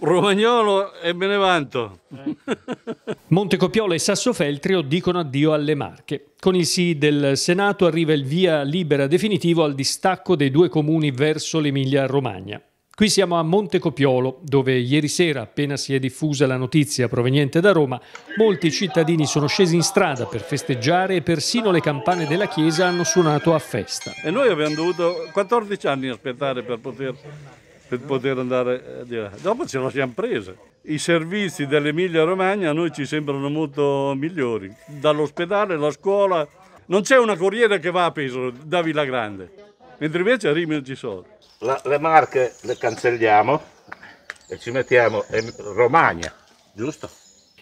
Romagnolo e Benevanto. Eh. Montecopiolo e Sassofeltrio dicono addio alle Marche. Con il sì del Senato arriva il via libera definitivo al distacco dei due comuni verso l'Emilia-Romagna. Qui siamo a Montecopiolo, dove ieri sera, appena si è diffusa la notizia proveniente da Roma, molti cittadini sono scesi in strada per festeggiare e persino le campane della chiesa hanno suonato a festa. E noi abbiamo dovuto 14 anni aspettare per poter per poter andare eh, di là. Dopo ce lo siamo prese. I servizi dell'Emilia Romagna a noi ci sembrano molto migliori, dall'ospedale, la scuola. Non c'è una corriera che va a peso da Villa Grande, mentre invece a Rimini ci sono. La, le marche le cancelliamo e ci mettiamo in eh, Romagna, giusto?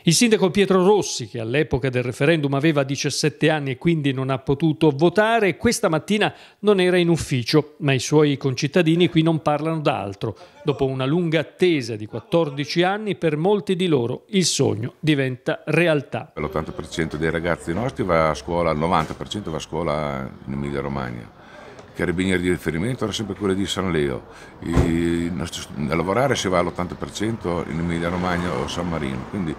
Il sindaco Pietro Rossi, che all'epoca del referendum aveva 17 anni e quindi non ha potuto votare, questa mattina non era in ufficio, ma i suoi concittadini qui non parlano d'altro. Dopo una lunga attesa di 14 anni, per molti di loro il sogno diventa realtà. L'80% dei ragazzi nostri va a scuola, il 90% va a scuola in Emilia Romagna. I carabinieri di riferimento era sempre quello di San Leo. Da lavorare si va all'80% in Emilia Romagna o San Marino. Quindi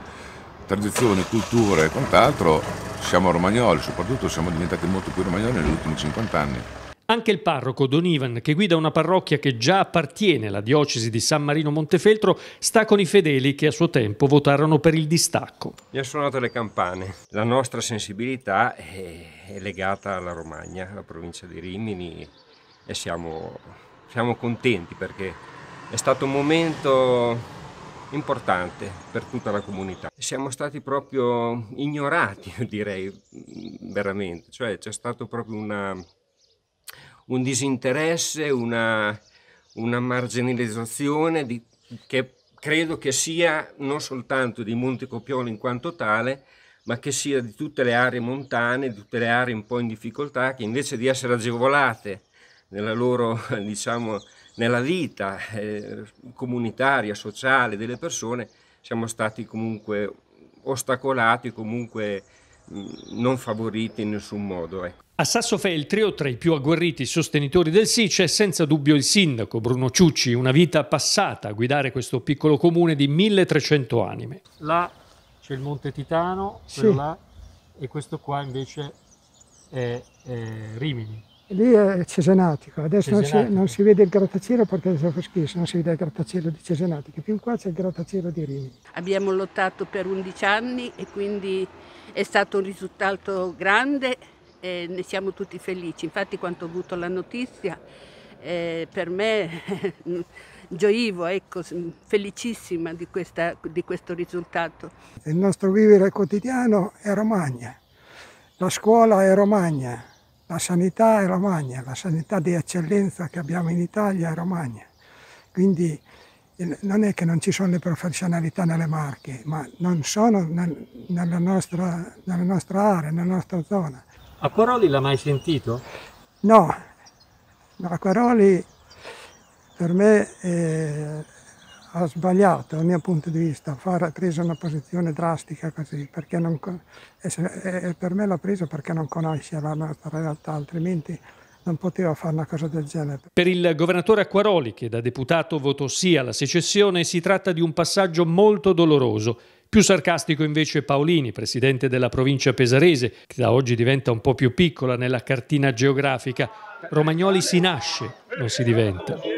tradizione, cultura e quant'altro, siamo romagnoli, soprattutto siamo diventati molto più romagnoli negli ultimi 50 anni. Anche il parroco Don Ivan, che guida una parrocchia che già appartiene alla diocesi di San Marino Montefeltro, sta con i fedeli che a suo tempo votarono per il distacco. Mi ha suonato le campane. La nostra sensibilità è legata alla Romagna, alla provincia di Rimini e siamo, siamo contenti perché è stato un momento importante per tutta la comunità. Siamo stati proprio ignorati, direi, veramente, cioè c'è stato proprio una, un disinteresse, una, una marginalizzazione di, che credo che sia non soltanto di Montecopiolo in quanto tale, ma che sia di tutte le aree montane, di tutte le aree un po' in difficoltà, che invece di essere agevolate nella loro diciamo, nella vita eh, comunitaria, sociale delle persone, siamo stati comunque ostacolati, comunque mm, non favoriti in nessun modo. Ecco. A Sassofeltrio, tra i più agguerriti sostenitori del sì, c'è senza dubbio il sindaco Bruno Ciucci, una vita passata a guidare questo piccolo comune di 1300 anime. Là c'è il Monte Titano, quello sì. là, e questo qua invece è, è Rimini. Lì è cesenatico, adesso cesenatico. Non, si, non, si, vede il grattacielo perché adesso fa schifo, non si vede il grattacielo di Cesenatico, più in qua c'è il grattacielo di Rimini. Abbiamo lottato per 11 anni e quindi è stato un risultato grande e ne siamo tutti felici. Infatti quando ho avuto la notizia eh, per me gioivo, ecco, felicissima di, questa, di questo risultato. Il nostro vivere quotidiano è Romagna, la scuola è Romagna. La sanità è Romagna, la sanità di eccellenza che abbiamo in Italia è Romagna. Quindi non è che non ci sono le professionalità nelle Marche, ma non sono nel, nella, nostra, nella, nostra, area, nella nostra zona. A Quaroli l'ha mai sentito? No, no a Quaroli per me è, ha sbagliato dal mio punto di vista, ha preso una posizione drastica così, non, e se, e per me l'ha preso perché non conosce la nostra realtà, altrimenti non poteva fare una cosa del genere. Per il governatore Acquaroli, che da deputato votò sì alla secessione, si tratta di un passaggio molto doloroso. Più sarcastico invece Paolini, presidente della provincia pesarese, che da oggi diventa un po' più piccola nella cartina geografica. Romagnoli si nasce, non si diventa.